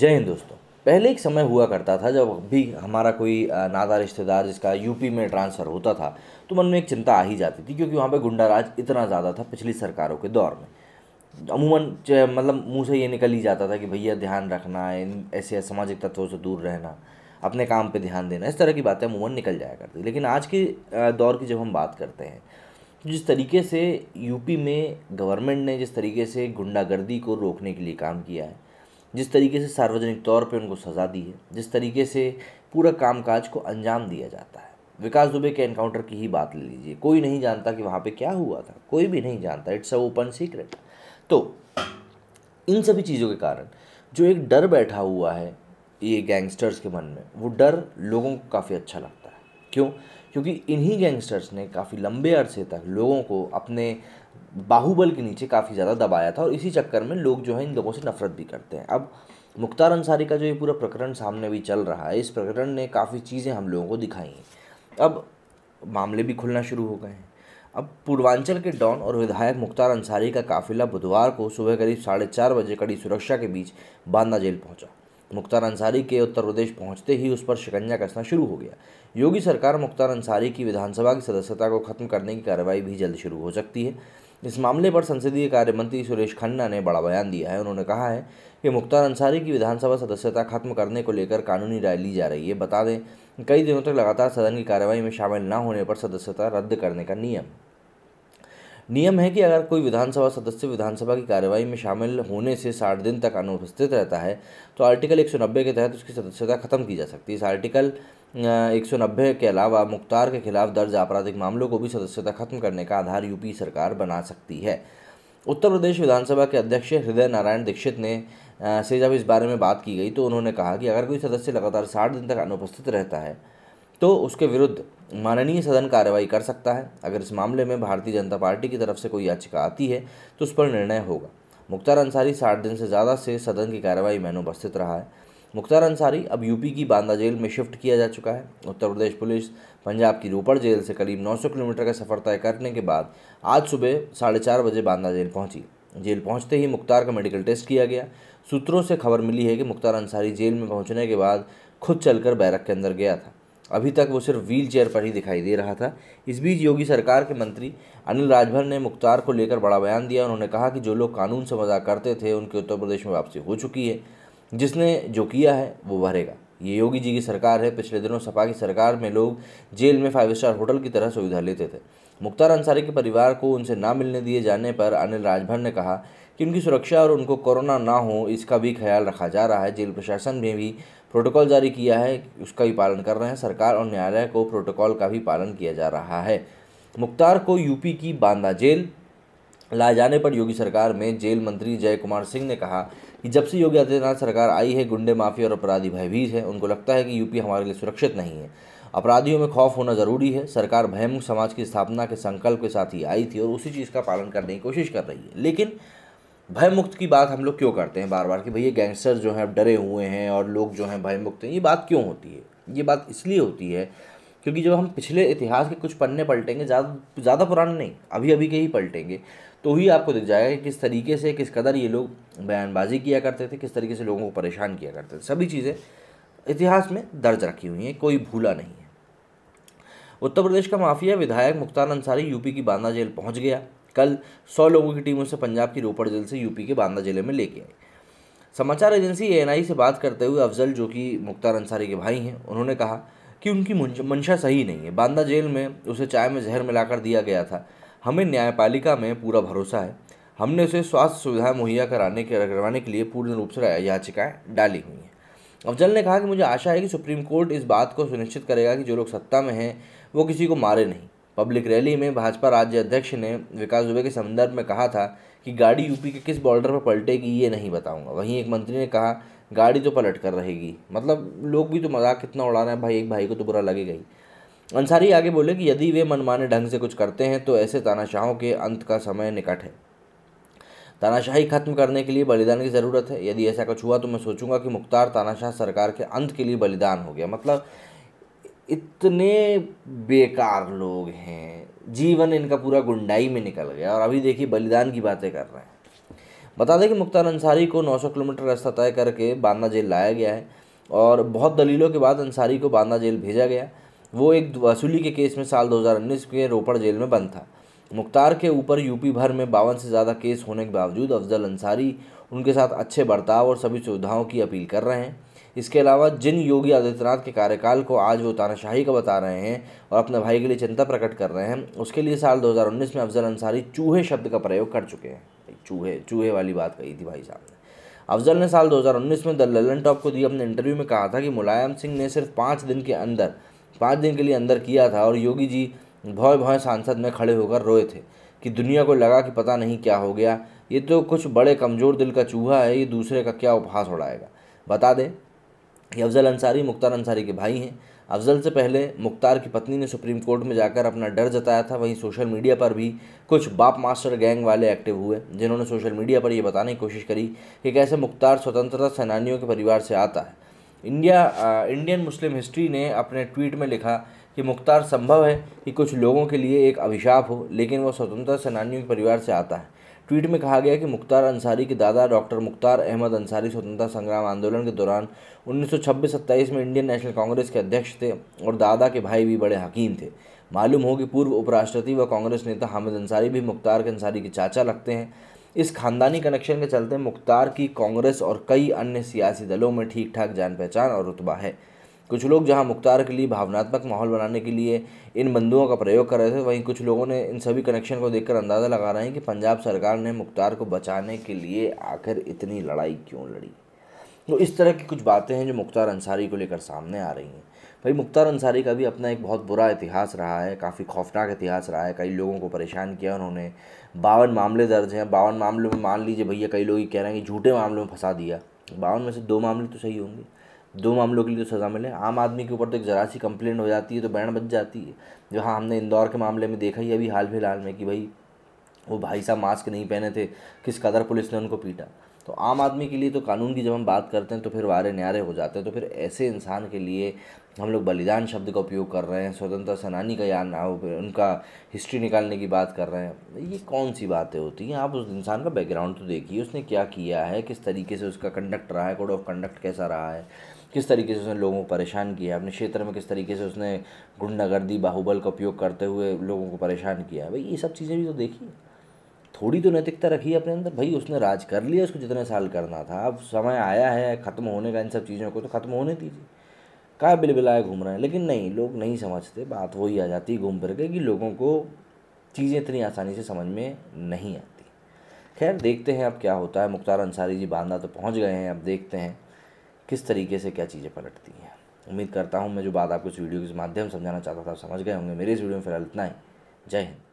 जय हिंद दोस्तों पहले एक समय हुआ करता था जब भी हमारा कोई नादा रिश्तेदार जिसका यूपी में ट्रांसफ़र होता था तो मन में एक चिंता आ ही जाती थी क्योंकि वहाँ पे राज इतना ज़्यादा था पिछली सरकारों के दौर में अमूमन मतलब मुंह से ये निकल ही जाता था कि भैया ध्यान रखना ऐसे सामाजिक तत्वों से दूर रहना अपने काम पर ध्यान देना इस तरह की बातें अमूमन निकल जाया करती लेकिन आज के दौर की जब हम बात करते हैं तो जिस तरीके से यूपी में गवर्नमेंट ने जिस तरीके से गुंडागर्दी को रोकने के लिए काम किया है जिस तरीके से सार्वजनिक तौर पर उनको सज़ा दी है जिस तरीके से पूरा कामकाज को अंजाम दिया जाता है विकास दुबे के एनकाउंटर की ही बात ले लीजिए कोई नहीं जानता कि वहाँ पे क्या हुआ था कोई भी नहीं जानता इट्स अ ओपन सीक्रेट तो इन सभी चीज़ों के कारण जो एक डर बैठा हुआ है ये गैंगस्टर्स के मन में वो डर लोगों को काफ़ी अच्छा लगता है क्यों क्योंकि इन्हीं गैंगस्टर्स ने काफ़ी लंबे अरसे तक लोगों को अपने बाहुबल के नीचे काफ़ी ज़्यादा दबाया था और इसी चक्कर में लोग जो है इन लोगों से नफरत भी करते हैं अब मुख्तार अंसारी का जो ये पूरा प्रकरण सामने भी चल रहा है इस प्रकरण ने काफ़ी चीज़ें हम लोगों को दिखाई हैं अब मामले भी खुलना शुरू हो गए हैं अब पूर्वांचल के डॉन और विधायक मुख्तार अंसारी का काफिला बुधवार को सुबह करीब साढ़े चार बजे कड़ी सुरक्षा के बीच बांदा जेल पहुंचा मुख्तार अंसारी के उत्तर प्रदेश पहुंचते ही उस पर शिकंजा कसना शुरू हो गया योगी सरकार मुख्तार अंसारी की विधानसभा की सदस्यता को खत्म करने की कार्रवाई भी जल्द शुरू हो सकती है इस मामले पर संसदीय कार्य मंत्री सुरेश खन्ना ने बड़ा बयान दिया है उन्होंने कहा है कि मुख्तार अंसारी की विधानसभा सदस्यता खत्म करने को लेकर कानूनी राय ली जा रही है बता दें कई दिनों तक लगातार सदन की कार्यवाही में शामिल न होने पर सदस्यता रद्द करने का नियम नियम है कि अगर कोई विधानसभा सदस्य विधानसभा की कार्यवाही में शामिल होने से साठ दिन तक अनुपस्थित रहता है तो आर्टिकल एक के तहत उसकी सदस्यता खत्म की जा सकती है इस आर्टिकल एक के अलावा मुख्तार के खिलाफ दर्ज आपराधिक मामलों को भी सदस्यता खत्म करने का आधार यूपी सरकार बना सकती है उत्तर प्रदेश विधानसभा के अध्यक्ष हृदय नारायण दीक्षित ने से जब इस बारे में बात की गई तो उन्होंने कहा कि अगर कोई सदस्य लगातार साठ दिन तक अनुपस्थित रहता है तो उसके विरुद्ध माननीय सदन कार्रवाई कर सकता है अगर इस मामले में भारतीय जनता पार्टी की तरफ से कोई याचिका आती है तो उस पर निर्णय होगा मुख्तार अंसारी साठ दिन से ज़्यादा से सदन की कार्रवाई में अनुपस्थित रहा है मुख्तार अंसारी अब यूपी की बांदा जेल में शिफ्ट किया जा चुका है उत्तर प्रदेश पुलिस पंजाब की रोपड़ जेल से करीब 900 किलोमीटर का सफर तय करने के बाद आज सुबह साढ़े चार बजे बांदा जेल पहुंची जेल पहुंचते ही मुख्तार का मेडिकल टेस्ट किया गया सूत्रों से खबर मिली है कि मुख्तार अंसारी जेल में पहुंचने के बाद खुद चलकर बैरक के अंदर गया था अभी तक वो सिर्फ व्हील चेयर पर ही दिखाई दे रहा था इस बीच योगी सरकार के मंत्री अनिल राजभर ने मुख्तार को लेकर बड़ा बयान दिया उन्होंने कहा कि जो लोग कानून से मजाक करते थे उनके उत्तर प्रदेश में वापसी हो चुकी है जिसने जो किया है वो भरेगा ये योगी जी की सरकार है पिछले दिनों सपा की सरकार में लोग जेल में फाइव स्टार होटल की तरह सुविधा लेते थे मुख्तार अंसारी के परिवार को उनसे ना मिलने दिए जाने पर अनिल राजभर ने कहा कि उनकी सुरक्षा और उनको कोरोना ना हो इसका भी ख्याल रखा जा रहा है जेल प्रशासन ने भी प्रोटोकॉल जारी किया है उसका भी पालन कर रहे हैं सरकार और न्यायालय को प्रोटोकॉल का भी पालन किया जा रहा है मुख्तार को यूपी की बांदा जेल लाए जाने पर योगी सरकार में जेल मंत्री जय कुमार सिंह ने कहा कि जब से योगी आदित्यनाथ सरकार आई है गुंडे माफिया और अपराधी भयभीत है उनको लगता है कि यूपी हमारे लिए सुरक्षित नहीं है अपराधियों में खौफ होना ज़रूरी है सरकार भयमुख समाज की स्थापना के संकल्प के साथ ही आई थी और उसी चीज़ का पालन करने की कोशिश कर रही है लेकिन भयमुक्त की बात हम लोग क्यों करते हैं बार बार कि भैया गैंगस्टर जो हैं डरे हुए हैं और लोग जो हैं भयमुक्त हैं ये बात क्यों होती है ये बात इसलिए होती है क्योंकि जब हम पिछले इतिहास के कुछ पन्ने पलटेंगे ज़्यादा ज़्यादा पुराने नहीं अभी अभी के ही पलटेंगे तो ही आपको दिख जाएगा कि किस तरीके से किस कदर ये लोग बयानबाजी किया करते थे किस तरीके से लोगों को परेशान किया करते थे सभी चीज़ें इतिहास में दर्ज रखी हुई हैं कोई भूला नहीं है उत्तर प्रदेश का माफिया विधायक मुख्तार अंसारी यूपी की बांदा जेल पहुंच गया कल सौ लोगों की टीम उसे पंजाब की रोपड़ जिले से यूपी के बांदा जिले में लेके आई समाचार एजेंसी ए से बात करते हुए अफजल जो कि मुख्तार अंसारी के भाई हैं उन्होंने कहा कि उनकी मंशा सही नहीं है बांदा जेल में उसे चाय में जहर मिलाकर दिया गया था हमें न्यायपालिका में पूरा भरोसा है हमने उसे स्वास्थ्य सुविधाएं मुहैया कराने के करवाने के लिए पूर्ण रूप से याचिकाएँ डाली हुई हैं अफजल ने कहा कि मुझे आशा है कि सुप्रीम कोर्ट इस बात को सुनिश्चित करेगा कि जो लोग सत्ता में हैं वो किसी को मारे नहीं पब्लिक रैली में भाजपा राज्य अध्यक्ष ने विकास दुबे के संदर्भ में कहा था कि गाड़ी यूपी के किस बॉर्डर पर पलटेगी ये नहीं बताऊंगा वहीं एक मंत्री ने कहा गाड़ी तो पलट कर रहेगी मतलब लोग भी तो मजाक कितना उड़ा रहे हैं भाई एक भाई को तो बुरा लगेगा ही अंसारी आगे बोले कि यदि वे मनमाने ढंग से कुछ करते हैं तो ऐसे तानाशाहों के अंत का समय निकट है तानाशाही खत्म करने के लिए बलिदान की ज़रूरत है यदि ऐसा कुछ हुआ तो मैं सोचूंगा कि मुख्तार तानाशाह सरकार के अंत के लिए बलिदान हो गया मतलब इतने बेकार लोग हैं जीवन इनका पूरा गुंडाई में निकल गया और अभी देखिए बलिदान की बातें कर रहे हैं बता दें कि मुख्तार अंसारी को 900 किलोमीटर रास्ता तय करके बांदा जेल लाया गया है और बहुत दलीलों के बाद अंसारी को बांदा जेल भेजा गया वो एक वसूली के केस में साल 2019 के रोपड़ जेल में बंद था मुख्तार के ऊपर यूपी भर में बावन से ज़्यादा केस होने के बावजूद अफजल अंसारी उनके साथ अच्छे बर्ताव और सभी सुविधाओं की अपील कर रहे हैं इसके अलावा जिन योगी आदित्यनाथ के कार्यकाल को आज वो तानाशाही का बता रहे हैं और अपने भाई के लिए चिंता प्रकट कर रहे हैं उसके लिए साल 2019 में अफजल अंसारी चूहे शब्द का प्रयोग कर चुके हैं चूहे चूहे वाली बात कही थी भाई साहब ने अफजल ने साल 2019 में द ललन टॉप को दिए अपने इंटरव्यू में कहा था कि मुलायम सिंह ने सिर्फ पाँच दिन के अंदर पाँच दिन के लिए अंदर किया था और योगी जी भौय भौय सांसद में खड़े होकर रोए थे कि दुनिया को लगा कि पता नहीं क्या हो गया ये तो कुछ बड़े कमज़ोर दिल का चूहा है ये दूसरे का क्या उपहास उड़ाएगा बता दें ये अफजल अंसारी मुख्तार अंसारी के भाई हैं अफजल से पहले मुख्तार की पत्नी ने सुप्रीम कोर्ट में जाकर अपना डर जताया था वहीं सोशल मीडिया पर भी कुछ बाप मास्टर गैंग वाले एक्टिव हुए जिन्होंने सोशल मीडिया पर यह बताने की कोशिश करी कि कैसे मुख्तार स्वतंत्रता सेनानियों के परिवार से आता है इंडिया इंडियन मुस्लिम हिस्ट्री ने अपने ट्वीट में लिखा कि मुख्तार संभव है कि कुछ लोगों के लिए एक अभिशाप हो लेकिन वह स्वतंत्रता सेनानियों के परिवार से आता है ट्वीट में कहा गया कि मुख्तार अंसारी के दादा डॉक्टर मुख्तार अहमद अंसारी स्वतंत्रता संग्राम आंदोलन के दौरान 1926-27 में इंडियन नेशनल कांग्रेस के अध्यक्ष थे और दादा के भाई भी बड़े हकीम थे मालूम हो कि पूर्व उपराष्ट्रपति व कांग्रेस नेता हामिद अंसारी भी मुख्तार के अंसारी के चाचा लगते हैं इस खानदानी कनेक्शन के चलते मुख्तार की कांग्रेस और कई अन्य सियासी दलों में ठीक ठाक जान पहचान और रुतबा है कुछ लोग जहां मुख्तार के लिए भावनात्मक माहौल बनाने के लिए इन बंधुओं का प्रयोग कर रहे थे वहीं कुछ लोगों ने इन सभी कनेक्शन को देखकर अंदाज़ा लगा रहे हैं कि पंजाब सरकार ने मुख्तार को बचाने के लिए आखिर इतनी लड़ाई क्यों लड़ी तो इस तरह की कुछ बातें हैं जो मुख्तार अंसारी को लेकर सामने आ रही हैं भाई मुख्तार अंसारी का भी अपना एक बहुत बुरा इतिहास रहा है काफ़ी खौफनाक इतिहास रहा है कई लोगों को परेशान किया उन्होंने बावन मामले दर्ज हैं बावन मामलों में मान लीजिए भैया कई लोग ये कह रहे हैं कि झूठे मामलों में फंसा दिया बावन में से दो मामले तो सही होंगे दो मामलों के लिए तो सज़ा मिले आम आदमी के ऊपर तो एक ज़रा सी कंप्लेंट हो जाती है तो बैन बच जाती है जो हाँ हमने इंदौर के मामले में देखा ही अभी हाल फिलहाल में कि भाई वो भाई साहब मास्क नहीं पहने थे किस कदर पुलिस ने उनको पीटा तो आम आदमी के लिए तो कानून की जब हम बात करते हैं तो फिर वारे न्यारे हो जाते हैं तो फिर ऐसे इंसान के लिए हम लोग बलिदान शब्द का उपयोग कर रहे हैं स्वतंत्रता सेनानी का याद ना हो उनका हिस्ट्री निकालने की बात कर रहे हैं ये कौन सी बातें होती हैं आप उस इंसान का बैकग्राउंड तो देखिए उसने क्या किया है किस तरीके से उसका कंडक्ट रहा है कोड ऑफ कंडक्ट कैसा रहा है किस तरीके से उसने लोगों को परेशान किया अपने क्षेत्र में किस तरीके से उसने गुंडागर्दी बाहुबल का उपयोग करते हुए लोगों को परेशान किया भाई ये सब चीज़ें भी तो देखिए थोड़ी तो नैतिकता रखी अपने अंदर भाई उसने राज कर लिया उसको जितने साल करना था अब समय आया है ख़त्म होने का इन सब चीज़ों को तो ख़त्म होने दीजिए कहा बिलबिलाए घूम रहे हैं लेकिन नहीं लोग नहीं समझते बात वही आ जाती घूम फिर के कि लोगों को चीज़ें इतनी आसानी से समझ में नहीं आती खैर देखते हैं अब क्या होता है मुख्तार अंसारी जी बांदा तो पहुंच गए हैं अब देखते हैं किस तरीके से क्या चीज़ें पलटती हैं उम्मीद करता हूँ मैं जो बात आपको इस वीडियो के माध्यम समझाना चाहता था समझ गए होंगे मेरे इस वीडियो में फिलहाल इतना ही जय हिंद